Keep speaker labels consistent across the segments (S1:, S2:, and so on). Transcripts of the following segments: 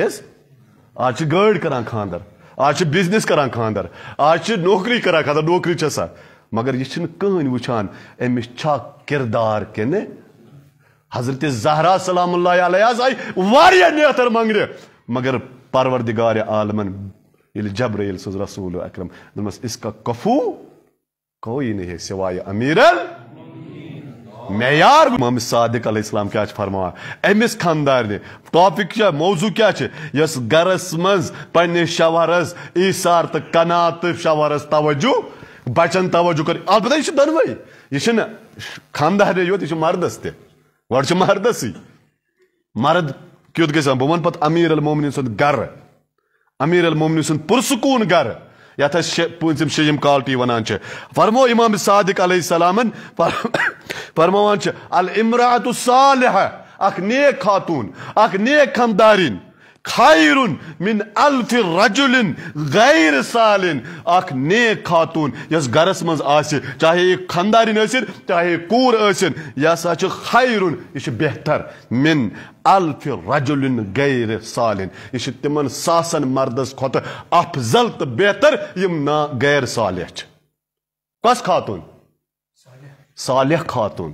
S1: یس آج گاڑ کر خاندر آج بزنس کر خاندر آج نوکری کر خاندر نوکری چھ سا مگر یہ کہین وچان امس کردار کن حضرت زہرا سلام اللہ علیہ آئی نیتر منگ مگر پروردگار عالمن یل جبریل سز رسول اکرم دس اس کا کفو کوئی نہیں ہے سوائے امیرل معیار امام صادق علیہ السلام کیا فرما امس خاندار ٹاپک کیا موضوع کیا گرس منس اصار تو کنات توجہ بچن توجہ کر البتہ یہ خاندارن یوت یہ مردس تہ گرد سی مرد کت گا بہ و پہ امیر المونی سن گر امیر المونی سن پرسکون گر یعنی پونتم شیم کالٹی وان فرمو امام صادق علیہ السلام فرمان العمرات الصالحة اکھ نیک خاتون اکھ نیک خاندارین خیر من الف رجل غیر سالین اکھ نیک خاتون یس گرس مس چاہے یہ خاندارینسن چاہے کور آسن یہ سا چیر یہ بہتر من الف رجل غیر سالن یہ تمن ساسن مردس کت افضل تو بہتر ہم نا غیر صالح سالحچ خاتون صالح خاتون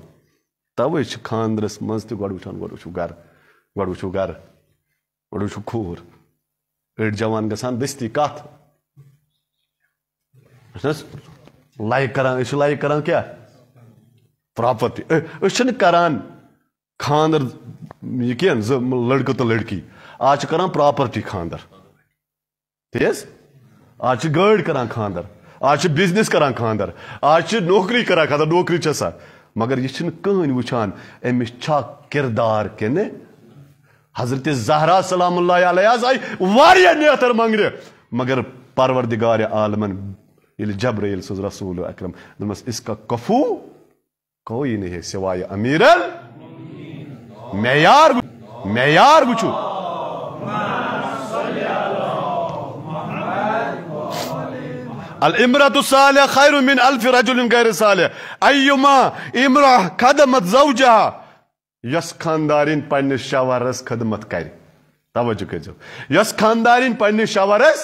S1: توے خاندرس مز تہ توش خاندر مزہ و گھر گھر گھوڑ اڑ جان گی کتنا لائک کسی لائک کھاپرٹی کران خاندر یہ کی زڑکہ تو لڑکی آج کاپرٹی خاندی آج کران خاندر آج بزنس کران خاندر آج نوکری کران خاندر نوکری چسا مگر یہ چھن کہن وچھان امس چھا کردار کنے حضرت زہرا سلام اللہ علیہ آز آئی واریہ نیتر منگر مگر پروردگار عالمن یل جبرائیل سز رسول اکرم دمس اس کا کفو کوئی نہیں ہے سوائے امیرل میار میار گچھو الامرأة الصالحة خير من ألف رجل غير صالح أيما امرأة خدمت زوجها يس خاندارين پنس شوارس خدمت کرِ توجه کٔرۍزیو يس خاندارين پنٛنِس شَوَرَس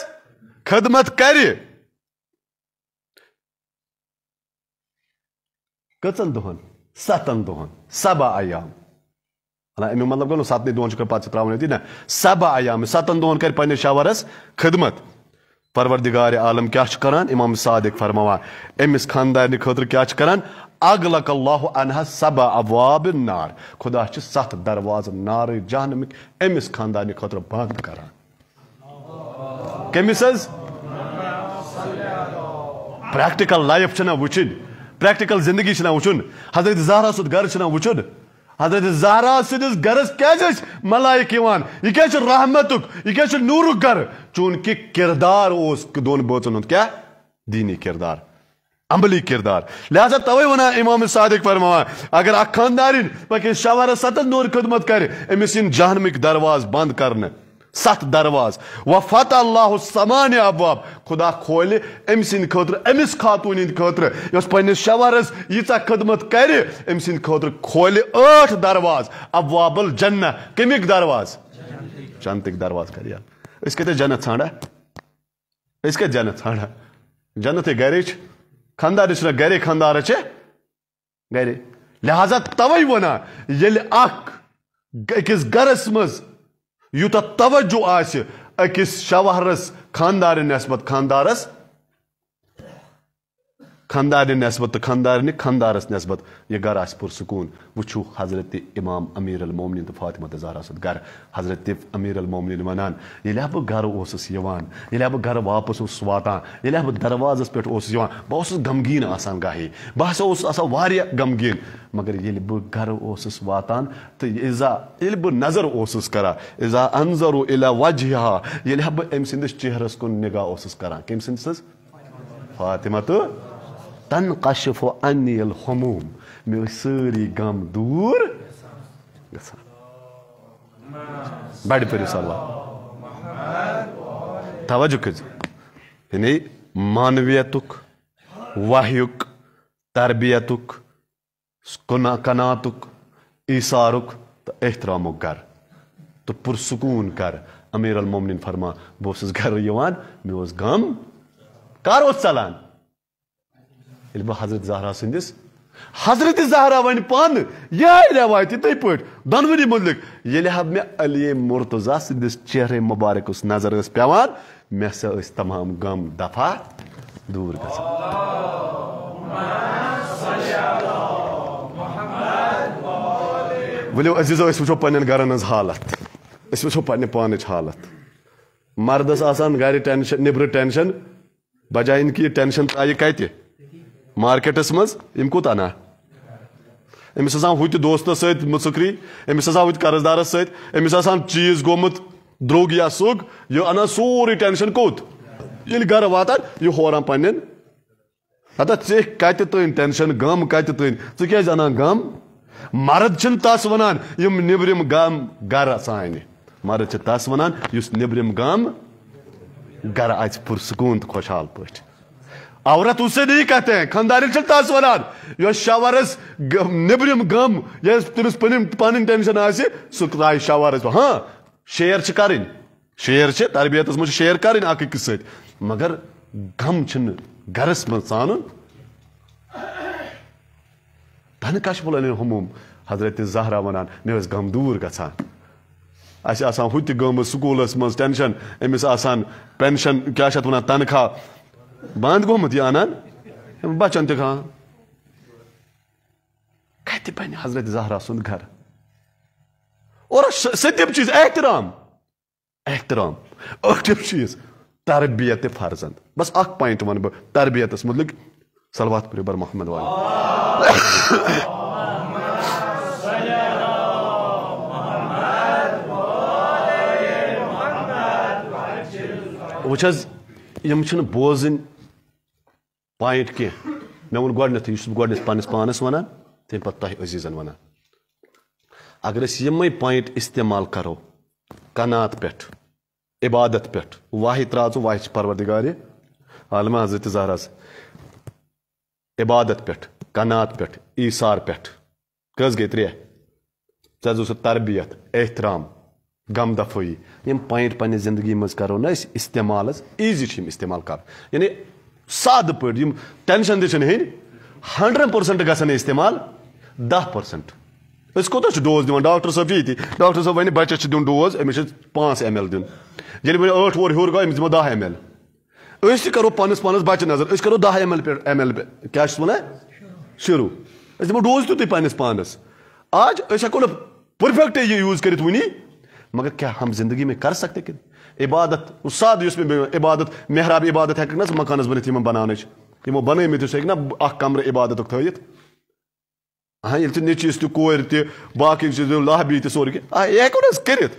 S1: خدمت کَرِ كتن دوهن ساتن دوهن سبا ایام اَمیُک مطلب گوٚو ساتن دوهن دۄہَن پاتش تراؤنه دي نا سبا ايام ساتن دوهن کَرِ پنٛنِس شَوَرَس خدمت پروردگار عالم کیا کران امام صادق فرماوان امس خاندانہ خطر کیا کران اغلق اللہ انہا صبہ عواب نار خدا چھ ست درواز نار جہنمک امس خاندانہ خطر بند کران کرمس پریکٹیکل لائف چھنا نچن پریکٹیکل زندگی چھنا نہ و حضرت زہرہ سند چھنا و حضرت زہرا سندس گرس ملائک یوان یہ رحمتک یہ کیا نورک گر چونکہ کردار اس دون ہند کیا دینی کردار عملی کردار لہٰذا توے ونا امام صادق فرمایا اگر اخار پک شور ستن نور خدمت کر جہنمک درواز بند کرنے सख्त दरवाज व फत अल्लाह समान अबाब खुदा खोल अम सद खुद अमिस खातून हंद खुद यस पन्नस शवरस यीचा खदमत कर अम सद खुद खोल आठ दरवाज अबवाबल जन्न कमिक दरवाज जन्नतिक दरवाज कर यार इस कहते जन्नत ठाना इस कहते जन्नत ठाना जन्नत गरे खानदार गरे खानदार गरे लिहाजा तवे वन अकिस गरस मज یوتا توجہ اکس شوہرس خاندار نسبت خاندارس خاندارہ نسبت خاندارنہِ خاندانس نسبت یہ گھر آس پور سکون وچو حضرت امام امیر المومن تو فامہ تزارہ سر گھر حضرت امیر الموومن وانا بہسانہ بہ گھر واپس پٮ۪ٹھ اوسُس یِوان بہٕ اوسُس غمگیٖن آسان گاہے بہٕ ہسا اوسُس آسان واریاہ غمگیٖن مگر ییٚلہِ بہٕ گَرٕ اوسُس واتان تہٕ اِزا ییٚلہِ بہٕ نظر اوسُس اِزا ییٚلہِ ہا بہٕ أمۍ سٕنٛدِس چہرَس کُن نِگاہ اوسُس کن کٔمۍ سٕنٛدِس حظ فاطمہ تہٕ تنقشف و انی الحم میں سیری غم دور گڑ پہ توجہ یعنی معویت واحک تربیت اصارک تو احترامک گھر تو پرسکون گھر امیر المومنین فرما بہس کر اس چلان ییٚلہِ بہٕ حضرت زہرا سٕنٛدِس حضرت زہرا وَنہِ پانہٕ یِہے رٮ۪وایت یِتھٕے پٲٹھۍ دۄنؤنی مُتعلِق ییٚلہِ حظ مےٚ علی مُرتُزا سٕنٛدِس چہرے مُبارکَس نظر ٲس پیٚوان مےٚ ہسا ٲسۍ تَمام غم دَفا دوٗر گژھان ؤلِو عزیٖزو أسۍ وٕچھو پَنٕنٮ۪ن گَرَن ہٕنٛز حالت أسۍ وٕچھو پَنٕنہِ پانٕچ حالت مَردَس آسان گَرِ ٹٮ۪نشَن نٮ۪برٕ ٹٮ۪نشَن بَجایَن کہِ یہِ ٹٮ۪نشَن ترٛایہِ کَتہِ مارکیٹس مز یم کوت انا امس آسان ہوتی دوستس ست مسکری امس آسان ہوتی قرض دارس ست امس آسان چیز گومت دروگ یا سوگ یہ انا سوری ٹینشن کوت یل گھر واتان یہ ہوران پنن ہتا چے کت تین ٹینشن گم کت تین تو کیا جانا گم مرد چن تاس ونان یم نبرم گم گھر آسان مرد چن تاس ونان یس نبرم گم گھر آج پرسکون خوشحال پٹھ Avrat Hüseyin iyi kate. Kandaril çılta sorar. Ya şavarız ne bileyim gam. Ya tırıs panin panin tension asi. Sukray şavarız. Ha. Şehir çıkarın. Şehir çe terbiyet azmış şehir karın akıkı sıyt. Magar gam çın garıs mı sanın? Tanı kaç bulanın humum. Hazreti Zahra vanan ne öz gam dur kaçan. Aşı asan hütti gamı sukulas mı tension. Emis asan pension kya şat vanan tanıkha. بند یہ بچن تک کت بن حضرت زہرا سند گھر اور ستم چیز احترام احترام ٹم چیز تربیت فرزند بس اخ پوائنٹ ون تربیت متعلق سلوات بر محمد والی وچ یہِ بوزن پوائنٹ کی مے پانَس وَنان گانس ونان تم عزیٖزَن تہ اگر أسۍ یِمَے پوائنٹ استعمال کرو کنات پٮ۪ٹھ عبادت پاح ترا ثو چھِ پروردگار عالمہ حضرت زہراز عبادت کٔژ کنات ترٛےٚ ژےٚ گئی اوسُتھ تربیت احترام غم یعنی یعنی یِم پوائنٹ پنٛنہِ زندگی مز کرو یِم ایزی کَرٕنۍ یعنی ساد پڑ ٹینشن تین ہنڈرنڈ پس گئی استعمال پٔرسَنٛٹ أسۍ اس چھِ ڈوز دِوان ڈاکٹر صاحب یہ تھی ڈاکٹر صاحب اٮ۪ل دیُن ییٚلہِ وۄنۍ ایم ایل ہیوٚر گوٚو أمِس دِمو ہور اٮ۪م اٮ۪ل أسۍ ایم ایل کرو پانَس بَچہِ نظر کرو چھُس ایم ایل أسۍ ایم ایل تیُتُے شروع پانَس آز أسۍ آج نہٕ پٔرفٮ۪کٹ یہِ یہ یوز وٕنی مگر کیا ہم زندگی میں کر سکتے کہ عبادت اساد اس میں عبادت محراب عبادت ہے نا مکانس بنتھ یہ بنانے یہ بنائے مت ہے نا اخ کمر عبادت تھوت ہاں یہ نچیس تہ کور تہ باقی چیز لہبی تہ سور کہ یہ ہوں کرت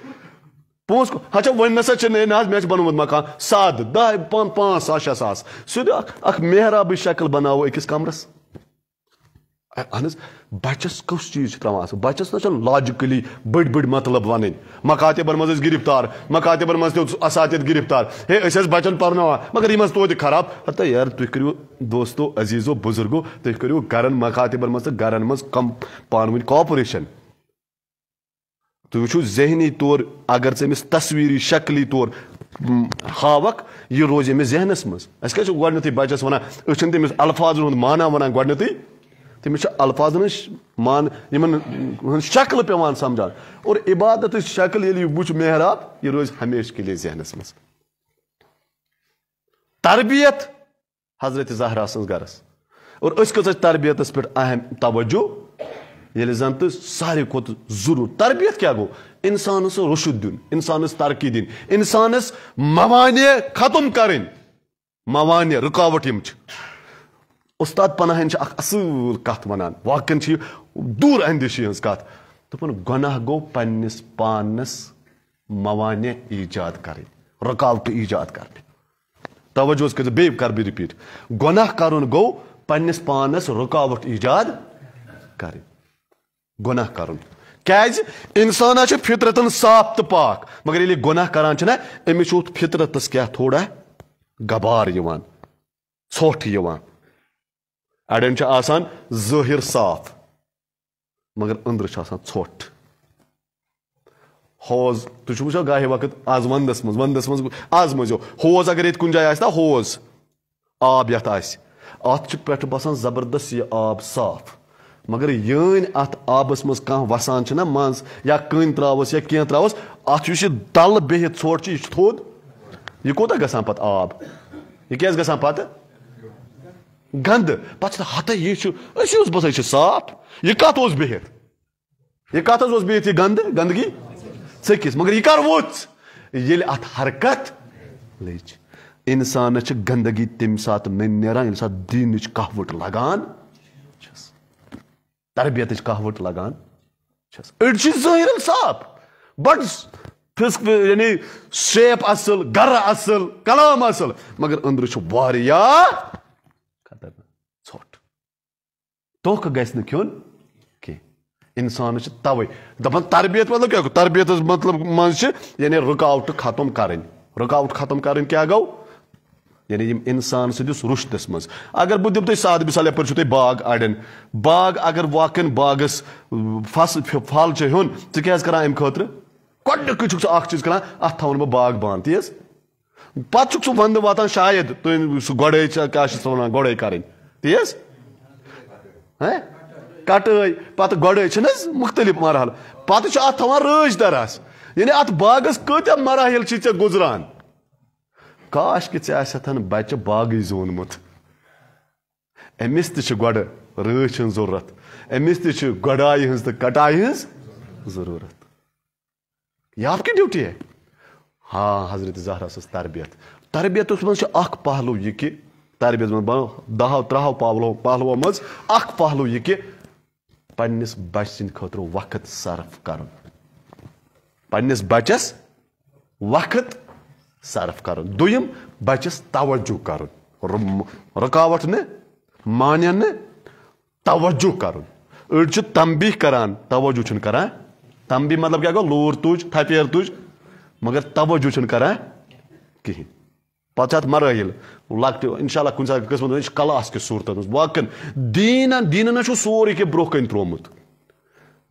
S1: پونس ہاں چھ ون نسا چھ نہ مے بنومت مکان ساد دہ پانچ ساس شیس ساس سہ اخ محراب شکل بناو اکس کمرس اہن حظ بچس کُس چیز چھُ ترٛاوان اصل بچس نہ چھُنہٕ لاجِکلی بٔڑۍ بٔڑۍ مطلب ونٕنۍ مکاتبن منٛز ٲسۍ گرفتار مکاتبن منٛز تہِ اوس اساتِد گرفتار ہے أسۍ ٲسۍ بچن پرناوان مگر یِم ٲسۍ توتہِ خراب ہتہ یار تُہۍ کٔرِو دوستو عزیٖزو بُزرگو تُہۍ کٔرِو گرن مکاتبن منٛز تہٕ گرن منٛز کم پانہٕ ؤنۍ کاپریشن تُہۍ وٕچھو ذہنی طور اگر ژٕ أمِس تصویٖری شکلی طور ہاوکھ یہِ روزِ أمِس ذہنس منٛز اَسہِ کیاہ چھُ گۄڈنیتھٕے بچس ونان أسۍ چھِنہٕ تٔمِس الفاظن ہُنٛد مانا وَنان گۄڈنیتھٕے تٔمِس چھِ الفاظَن مان یِمن ہٕنٛز شکلہٕ پیٚوان سَمجھان اور عبادتٕچ شکل ییٚلہِ یہِ وٕچھ محراب یہِ روزِ ہمیشہِ کے لیے ذہنَس منٛز تربیت حضرت زہرا سٕنٛز گَرَس اور أسۍ کۭژاہ تربیتَس پٮ۪ٹھ اہم توجہ ییٚلہِ زَن تہٕ ساروی کھۄتہٕ ضروٗر تربیت کیٛاہ گوٚو اِنسانَس رۄشد دیُن اِنسانَس ترقی دِنۍ اِنسانَس موانع ختم کَرٕنۍ موانع رُکاوٹ یِم چھِ اُستاد پناہن ہن اخ اصل کتھ ونان واقعن چھ دور اندیشی ہنس کتھ تہ پن گناہ گو پننس پانس موانے ایجاد کرے رکاوٹ ایجاد کرے توجہ اس کے بے کر بھی ریپیٹ گناہ کرن گو پننس پانس رکاوٹ ایجاد کرے گناہ کرن کیاز انسان چھ فطرتن صاف تہ پاک مگر یلی گناہ کران چھ نا چھُ چھ فطرتس کیا تھوڑا گبار یوان سوٹھ یوان آسان ظر صاف مگر اندر تُہۍ چھِو وٕچھان گاہے وقت آز وَنٛدَس منٛز وَنٛدَس منٛز آز مٔنٛزیو ہوز اگر جایہِ کن نا ہوز آب پٮ۪ٹھٕ باسان زبردست یہ آب صاف مگر منٛز آبس وَسان کھانا منٛز یا کن ترٛاوَس یا دَلہٕ تراس ژھۄٹھ چھُ بہت چھُ تھوٚد یہ کوٗتاہ گسان پَتہٕ آب یہ گژھان پَتہٕ گند پہ ہتہ ہی بسان صاف یہ کتھ یہ کس بہت یہ گند گندگی چکر یہ کر ورکت لج انسان گندگی تمہیں سات نا سات دین کہو لگانس تربیت کہوت لگانس اڑ صاف بڑھ یعنی شیپ اصل گر آصل کلام آصل مگر أنٛدرٕ چھُ واریاہ کھیوٚن کینٛہہ اِنسانَس انسان اچھا، تَوَے دَپان تربیت مطلب کیا تربیت مطلب مجھ چھِ یعنی رُکاوٹہٕ ختم کریں رُکاوٹ ختم کریں یعنی یِم اِنسان رُشتَس منٛز اگر بہت دم تھی ساد مثال چھُو تۄہہِ باغ اَڑٮ۪ن باغ اگر واقعن باغَس فصل پھل چھُکھ ژٕ اَکھ چیٖز کَران اَتھ تھاوَن بہٕ باغ پَتہٕ چھُکھ پک سک واتان شاید سُہ وَنان گۄڈَے کَرٕنۍ کریں حظ کٹٲے پتہٕ گۄڈٲے چھِنہٕ حظ مُختٔلِف مرحلہٕ پتہٕ چھُ اتھ تھاوان رٲچھ دَراس یعنی اتھ باغس کۭتیاہ مراحل چھِ ژےٚ گُزران کاش کہِ ژےٚ آسٮ۪تھ بچہِ باغٕے زوٗنمُت أمِس تہِ چھِ گۄڈٕ رٲچھ ہٕنٛز ضروٗرت أمِس تہِ چھِ گۄڈایہِ ہٕنٛز تہٕ کٹایہِ ہٕنٛز ضروٗرت یہِ آپ کہِ ڈیوٹی ہے ہاں حضرت زہرا سٕنٛز تربیت تربیتس منٛز چھُ اکھ پہلو یہِ کہِ تربیت مند بو دہ ترو پہ پہلو مخ پہلو یہ کہ پس بچہ خٲطرٕ وقت صرف پنٛنِس بچس وقت صرف کرم بچس توجہ کرکاوٹ نان توجہ کر تمبی کر توجہ کر تمبی مطلب کیا گو لور تج تھپیر تج مگر توجہ کر کہین پہچ مرل لکشاء اللہ کھانا کلاس کس صورت من واقع دینا چھُ سورُے کینٛہہ برونٛہہ کن ترمت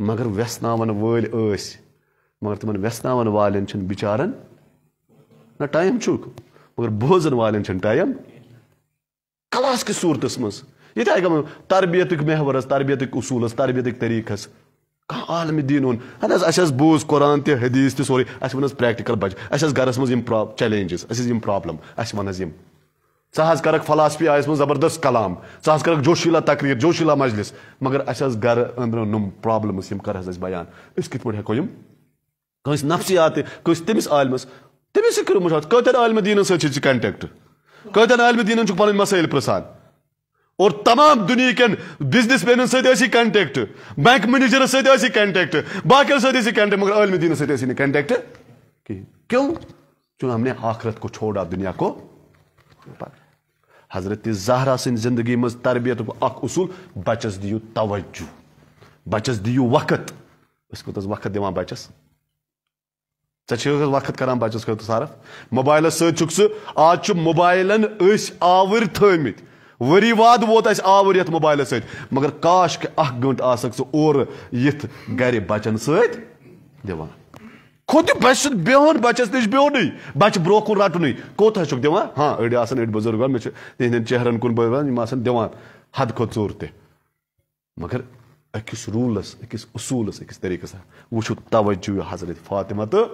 S1: مگر وٲلۍ ٲسۍ مگر تِمن والٮ۪ن چھِنہٕ بِچارن نہ ٹایم چھُکھ مگر بوزن والٮ۪ن چھُنہٕ ٹایم کلاس کِس صوٗرتس کس صورتس منت تربیتٕکۍ مہورس تربیت اصولس تربیت طریقے عالم اَدٕ حظ اَسہِ حظ بوجھ قرآن یِم حدیث توری ابھی ویس پریٹکل بچہ اہس گرم پا چیلینجز پرابلم اہس وقت فلاسفی آئی مجھے زبردست کلام حظ کَرَکھ جوشیٖلا تقریٖر جوشیٖلا مجلِس مگر اَسہِ حظ حظ گَرٕ أنٛدرٕ نُم پرٛابلِمٕز یِم کَر اَسہِ بیان أسۍ کِتھ پٲٹھۍ ہٮ۪کو یِم کٲنٛسہِ نفسیات کٲنٛسہِ تٔمِس تٔمِس عالمَس سۭتۍ کٔرِو عالمہِ دیٖنَن سۭتۍ چھِ ژٕ کَنٹیکٹ سی عالمہِ دیٖنَن چھُکھ پَنٕنۍ مسائل پ اور تمام دنیا کن بزنس مینن سی کنٹیکٹ بینک سی کنٹیکٹ باقی سی کنٹیکٹ مگر عالم سی کنٹیکٹ کیوں چون ہم نے آخرت کو چھوڑا دنیا کو حضرت زہرا سن زندگی مز تربیت اصول بچس دیو توجہ بچس دیو وقت اس کو وقت دیوان بچس وقت کران بچس صارف موبائل سی سہ آج اس آور تھمت وری واد ووت اس آور یت موبائل سید مگر کاش کہ اخ گنٹ آسک سو اور یت گرے بچن سید دیوان خود بچ بیون بچس نش بیونی بچ برو کن رٹنی کوت ہچک دیوان ہاں اڑ آسن اڑ بزرگان مے تہندن چہرن کن بیوان یم آسن دیوان حد کھوت ژور تہ مگر أکِس روٗلَس أکِس اصوٗلَس أکِس طریٖقَس وٕچھِو توجُہ حضرت فاطمہ تہٕ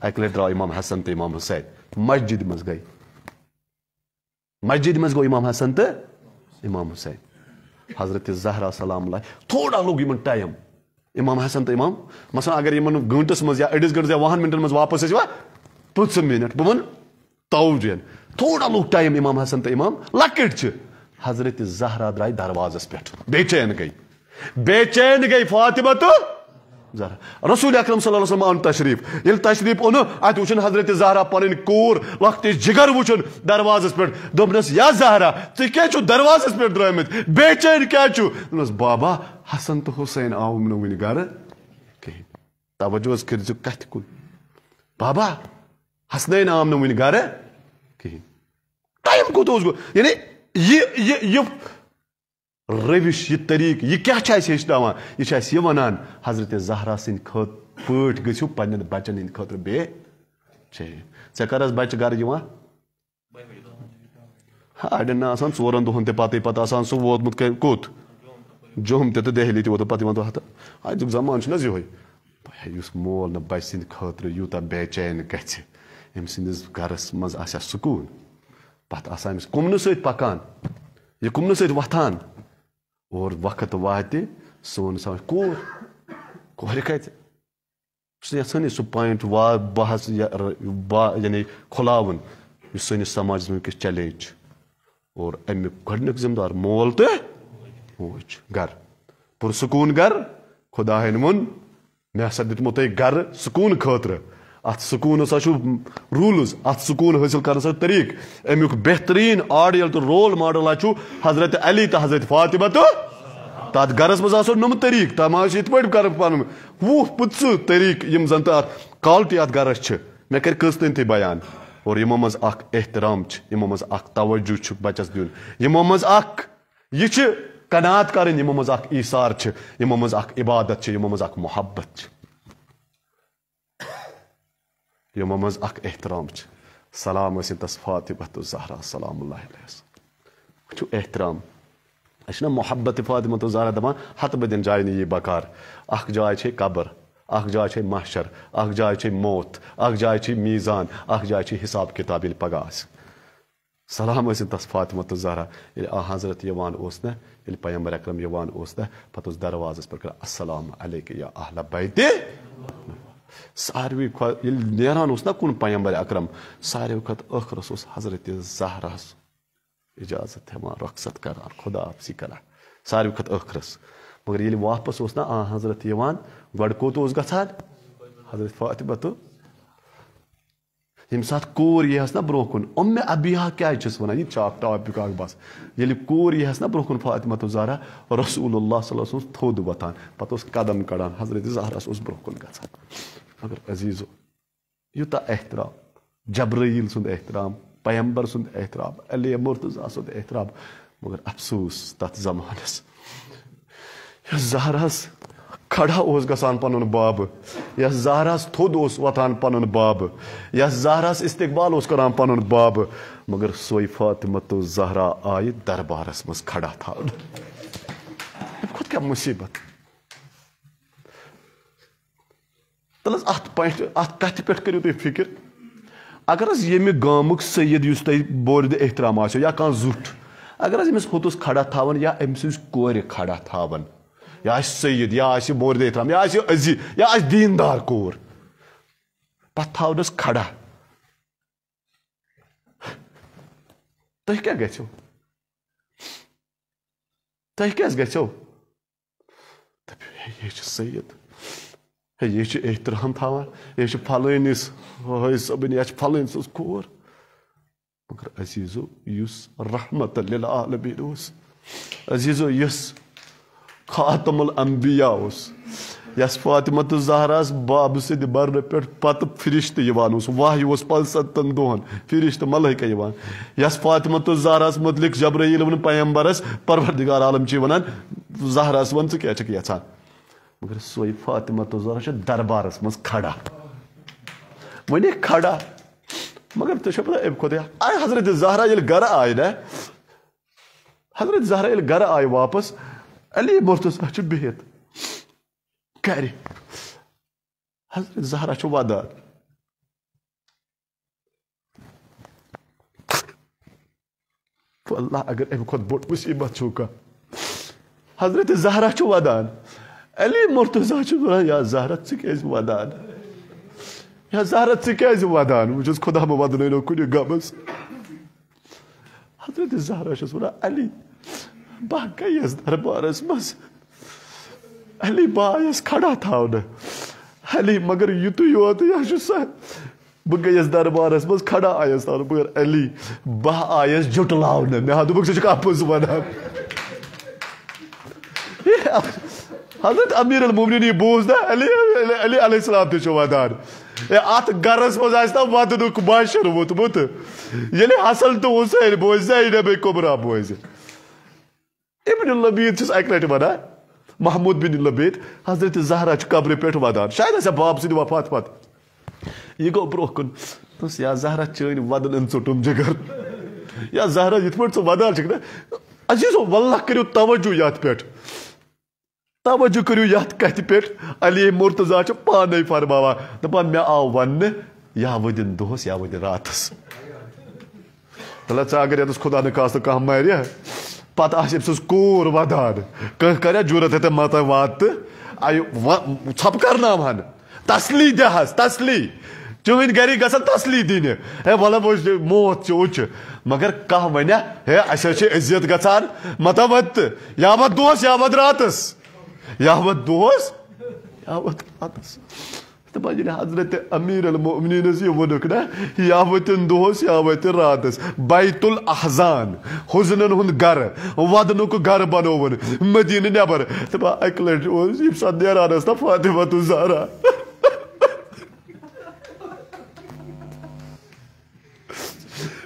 S1: اَکہِ لَٹہِ درٛاو اِمام حسن تہٕ اِمام حسین مسجِد منٛز گٔے مسجد من گو امام حسن تو امام حسین حضرت زہرا سلام اللہ تھوڑا لوگ ان ٹائم امام حسن تو امام مثلا اگر ان گنٹس مزہ اڑس گنٹس وہن منٹن مز واپسو پنچم منٹ بہ توجین تھوڑا لوگ ٹائم امام حسن تو امام لکٹ حضرت زہرا دراعی دروازس بے چین گئی بے چین گے فاطمہ تو زہرا رسول اکرم صلی اللہ علیہ وسلم آن تشریف یل تشریف اونو ات وچن حضرت زہرا پنن کور وقت جگر وچن دروازس پر دبنس یا زہرا تی کیا چو دروازس پر درامت بیچن کیا چو دبنس بابا حسن تو حسین آو منو من گار کہ توجہ اس کرزو جو کت کو بابا حسنین آو منو من گار کہ ٹائم کو تو اس کو یعنی یہ یہ یہ روش یہ طریقہ یہ کیاچن یہ ونان حضرت زہرا زہرہ سٹ گو پنچن ثہ گر اڑان ٹورن دہن تاتی پہ آپ سر ووتم کت جم تہلی تجمہ یو اس مول نا بچہ سند خطرہ بے چین گم سندس گرس مزا سکون پہ آس کم سی پکان یہ کمنہ ستھان اور وقت وات سون سمجھ کور کورِ کَتہِ بہٕ چھُس یَژھٲنی سُہ پویِنٛٹ وا بحث با یعنی کھُلاوُن یُس سٲنِس سماجَس منٛز وٕنکیٚس چیلینج اور اَمیُک گۄڈنیُک ذِمہٕ دار مول تہٕ موج گرٕ پُرسکوٗن گرٕ خۄداہَن ووٚن مےٚ ہسا دیُتمو تۄہہِ گرٕ سکوٗن خٲطرٕ ات سکون سا رولز اتھ سکون حاصل کرنا طریقہ امیک بہترین آڈیل تو رول ماڈل حاو ح حضرت علی تو حضرت فاطمہ تو تک گرس مزو نم طرق تمہیں کرنق ہم زن تو کالٹی گرس اترس مے اکھ احترام اکھ اختوجہ بچس اکھ دینو مجھے اکھ کریں ہموں مجھار ہموں اکھ عبادت اکھ محبت سے یم مز احترام سلام ٲسِن عسفاتمہ تو زہرا سلام اللہ علیہ احترام اچھا محبت فاتمت زہرا دفعہ حتہ یی بَکار اَکھ جاے چھے قبر اَکھ اَکھ جاے چھے محشر جاے چھے موت اَکھ جاے میٖزان اَکھ جاے اخ حِساب کِتاب ییٚلہِ پَگاہ آسہِ سلام ٲسِن تَس عس تسفاتمہ زہرا حضرت یِوان یِوان اوس اوس نہ نہ ییٚلہِ اکرم یل پیم رقم پہ اس دروازہ پڑھا السلام علیکم الحمۃ ساروی کھۄتہٕ ییٚلہِ نیران اوس نہ کُن پیمبر اکرم ساروی کھۄتہٕ ٲخرس اوس حضرت زہرس اجازت ہیوان رۄخصت کران خدا آپسی کران ساروی کھۄتہٕ ٲخرس مگر ییٚلہِ واپس اوس نہ آ حضرت یِوان گۄڈٕ کوٚت اوس گژھان حضرت فاطمہ تہٕ یم سات کور یہ برہ كر ام ابیا كیا واجک اكسا یل كور یس نا برہ کن فاتمت زہرا رسول اللہ صلی اللہ صد و پہ اس قدم کڑا حضرت زہرہ اس برہ کن گژھان مگر عزیزو یوتا احترام جبرعیل سند احترام پیمبر سند احترام علی مرتزہ سند احترام مگر افسوس تر زمانہ زہرس کھڑا اوس گسان پنن باب یس زہراس تھود اوس وتان پنن باب یس زہراس استقبال اوس کران پنن باب مگر سوئی فاطمہ تو زہرا آئی دربارس مز کھڑا تھا خود کیا مصیبت تلس ات پوائنٹ ات کتھ پہ کریو تھی فکر اگر حظ یمہ گامک سید یس تہ بورد احترام آسو یا کان زوٹ اگر حظ امس ہوتس کھڑا تھاون یا أمۍ سٕنٛز کورِ کھڑا تھاون یہِ آسہِ سید یا آسہِ مورد احترام یا آسہِ أزی یا آسہِ دیٖندار کوٗر پَتہٕ تھاونَس کھڑا تُہۍ کیٛاہ گٔژھِو تُہۍ کیٛازِ گٔژھِو دٔپِو یے چھُ سید ہے یے چھُ احترام تھاوان یے چھُ فلٲنِس حٲج صٲبٕنۍ یا چھِ فلٲنۍ سٕنٛز کوٗر مگر عزیٖزو یُس رحمت لِلعالمیٖن اوس عزیٖزو یُس خاتم فاتم یس فاطمہ تو زہرہس باب سر پہ پتہ فرش تو واہ پانچ ستن دہن فرشتہ ملحقہ یس فاطمہ زہراس متعلق ون پیمبرس پروردگار عالم چی ونان زہراس ون ثقا مگر سوئی فاطمہ زہرہ دربارس کھڑا ون کھڑا مگر چھ پتہ اب خود حضرت زہرا گھر آئی نا حضرت زہرا گھر آئی واپس قال لي بورتوس ما تشبهت كاري حضرة الزهرة شو بعدها والله اگر ام خود بوت مصیبت چوکا حضرت زهرا چو ودان علی مرتضا چو یا زهرا چی کیز ودان یا زهرا چی کیز ودان وجز خدا مو ودن اینو کنی گامس حضرت زهرا چو علی भाग्य यस दरबारस मस अली बायस खड़ा था अली मगर युत योत यह बह गयस दरबारस मज खड़ा आयस तान मगर अली बह आयस जुटल मे दोपक सह अपुज वन हजरत अमीर अलमोमिन बूज ना अली अली अलैहिस्सलाम ते वदान अत गरस मज आ वदनुक बाशर वोतमुत ये हसल तो हुसैन बोज जैनब कुबरा बोज ابن اللبید لبیس اک لٹ محمود بن اللبید حضرت زہرا قبر قبل ودان شاید باب سند وفات پتہ یہ گو کن دس یا زہرا چین ودن ان جگر یا زہرا یت ودان و نا عزیزو واللہ کریو توجہ یت پہ توجہ کریو یت کت پہ علی چھ پانے فرماوا فرما مے آو ون یا ودن دہس یا ودن راتس اگر یتس خدا نخواستہ کاریاں أمۍ سٕنٛز پہ آ سور ودان کورت ہے ماتام وات کر نا تسلی دہس تسلی گَرِکۍ گژھن گسلی دِنہِ ہے وَلہٕ وٕچھ موت چھِ مگر کانٛہہ ہے اَسہِ حظ چھِ عزیت گھان ماتام یا وت دہس یا وقت راتَس یا وت دہس راتَس تو بجن حضرت امیر المؤمنین سی ونک نا یا وتن دوس یا وتن راتس بیت الاحزان حزنن ہند گر ودنک گر بنوون مدینہ نبر تبا با اکلٹ اوس یپ سد نیران اس فاطمہ تو زہرا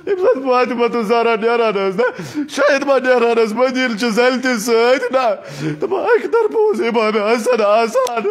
S1: ییٚمہِ ساتہٕ فاطمہ تہٕ زارا نیران نا شاہد ما نیران ٲس مٔدیٖل چھِ زَلتہِ سۭتۍ نا دَپان اَکہِ طرفہٕ اوس اِمام حسن آسان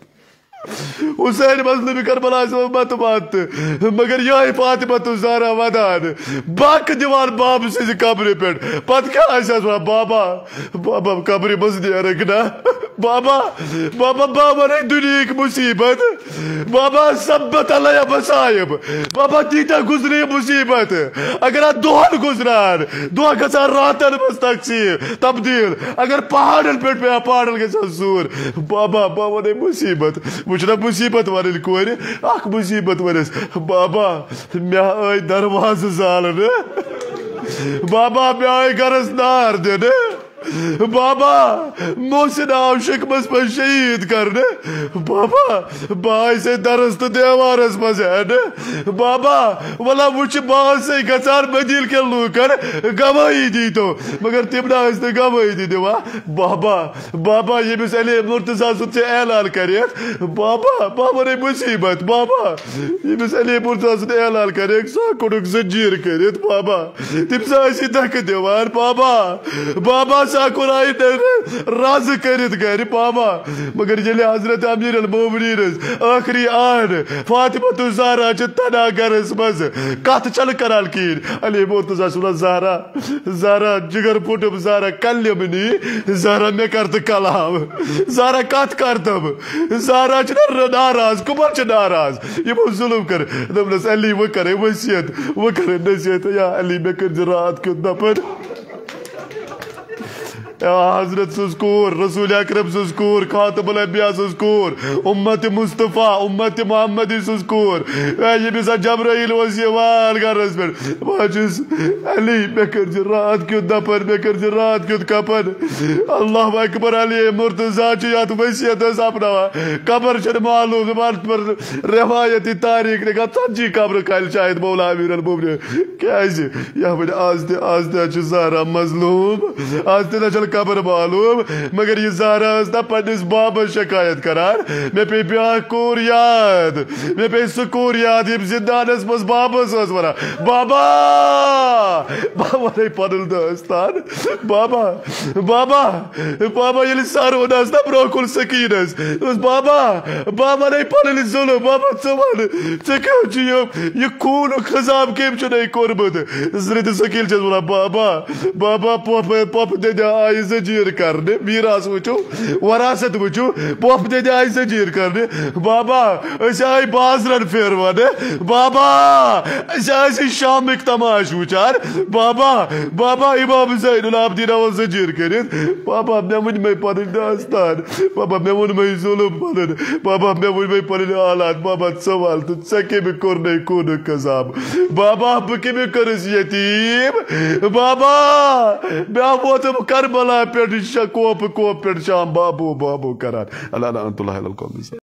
S1: حسینک بہت مت مات مگر یہ زارا ودان وادان دیوان باب سز سبر جی پہ پتہ کیا بابا بابا قبر نیرک رکنا بابا بابا بابا نے دنیا ایک مصیبت بابا سبت لیا بسائب بابا تیتا گزری مصیبت اگر گزران دوہ گھا راتن بس تقسیم تبدیل اگر پہاڑ پہ پہ پہاڑ ساتھ زور بابا بابا نے مصیبت مجھنا مصیبت مصیبت ویل کور اک مصیبت ویسے بابا میں آئی درواز زالن بابا میں آئی گرس نار دن بابا موس نا مس مجھے شہید کرنے بابا سے درست دیوارس مزہ بابا ولا سے گزار بدیل کے گواہی دی تو مگر تم نا دی دیوا بابا بابا یہ بس علی مرتضی مرتزا سے اعلان کرے بابا بابا باب مصیبت بابا یہ بس علی مرتضی مرتبہ اعلان کرے بابا تم دک دیوار بابا بابا سا قرآن تک راز کرت گھر پاما مگر جلی حضرت امیر المومنین آخری آن فاطمہ تو زہرہ چھ تنہ گھر اس مز کات چل کرال کین علی مرتضی صلی اللہ زہرہ زہرہ جگر پوٹم زہرہ کل یمنی زہرہ میں کرت کلام زہرہ کات کرتم زہرہ چھنا ناراض کمان چھ ناراض یہ بہت ظلم کر دبنس علی وہ کرے وسیعت وہ کرے نسیعت یا علی میں کرد رات کیوں دپن حضرت رسول اکرم سنس خاتم الانبیاء سور امت مصطفیٰ امت محمدی جبرائیل سن وسی والے بہت علی جی، رات کت دفن کرات کپن اللہ اکبر علی مرتضی مرتزہ قبر معلوم پر روایتی تاریخ تنجی کل شاید مولا امیر کیا جی؟ مظلوم آپ Kabar malum मगर ये सारा रास्ता पनिस बाबा şikayet karar Mə pey bir kur yad Mə pey sukur yad Yem zindanız mız baba söz bana Baba Baba ne panıldı öztan Baba Baba Baba yeli sarı odasına brokul sıkıyınız Baba Baba ne panılı zulüm Baba tıvan Tıkı yok Yıkunu kızam kim için ey kormadı Zırıdı sıkılacağız buna baba Baba pop pop dedi ay زجیر کرنے میراس وچو وچو باپ دے زجیر کرنے بابا آئے بازرن فیروانے بابا سی شام اکتماش وچار بابا بابا امام زین ہی آوان زجیر زیر بابا میں میں وائی داستان بابا میں مے میں ظلم بابا میں میں پہن آلات بابا سوال تو سکے میں کرنے کساب بابا بکی میں کرس یتیم بابا میں کربلا اللہ پیٹ شکوپ کوپ پیٹ شام بابو بابو کران اللہ اللہ انتو اللہ